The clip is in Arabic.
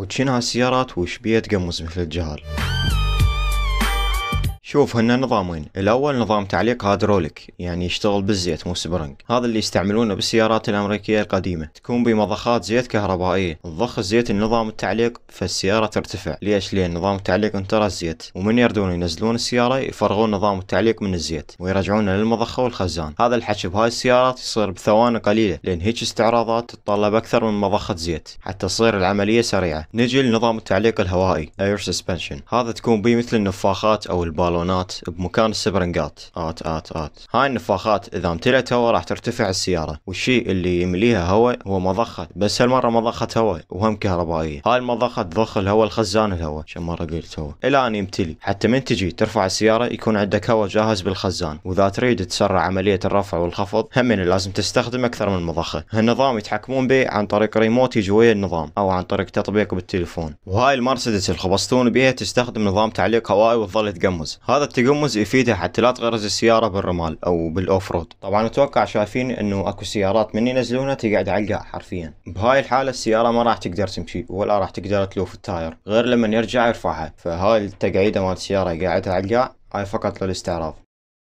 وتشينها السيارات وش بيت تقمص مثل الجهال شوف هنا نظامين الاول نظام تعليق هيدروليك يعني يشتغل بالزيت مو سبرنج هذا اللي يستعملونه بالسيارات الامريكيه القديمه تكون بمضخات زيت كهربائيه تضخ الزيت لنظام التعليق فالسياره ترتفع ليش لان نظام التعليق انترى الزيت ومن يردون ينزلون السياره يفرغون نظام التعليق من الزيت ويرجعونه للمضخه والخزان هذا الحكي بهاي السيارات يصير بثواني قليله لان هيك استعراضات تتطلب اكثر من مضخه زيت حتى تصير العمليه سريعه نجي لنظام التعليق الهوائي اير suspension هذا تكون به مثل النفاخات او البالون بالبالونات بمكان السبرنجات آت آت آت هاي النفاخات إذا امتلت هواء راح ترتفع السيارة والشيء اللي يمليها هواء هو مضخة بس هالمرة مضخة هواء وهم كهربائية هاي المضخة تضخ الهواء لخزان الهواء شو مرة قلت هواء إلى أن يمتلي حتى من تجي ترفع السيارة يكون عندك هواء جاهز بالخزان وإذا تريد تسرع عملية الرفع والخفض هم لازم تستخدم أكثر من مضخة النظام يتحكمون به عن طريق ريموت يجي ويا النظام أو عن طريق تطبيق بالتليفون وهاي المرسيدس الخبصتون بيها تستخدم نظام تعليق هوائي وتظل تقمز هذا التقمز يفيده حتى لا تغرز السيارة بالرمال او بالاوف رود طبعا اتوقع شايفين انه اكو سيارات من ينزلونها تقعد على القاع حرفيا بهاي الحالة السيارة ما راح تقدر تمشي ولا راح تقدر تلوف التاير غير لما يرجع يرفعها فهاي التقعيدة مال السيارة قاعده على القاع هاي فقط للاستعراض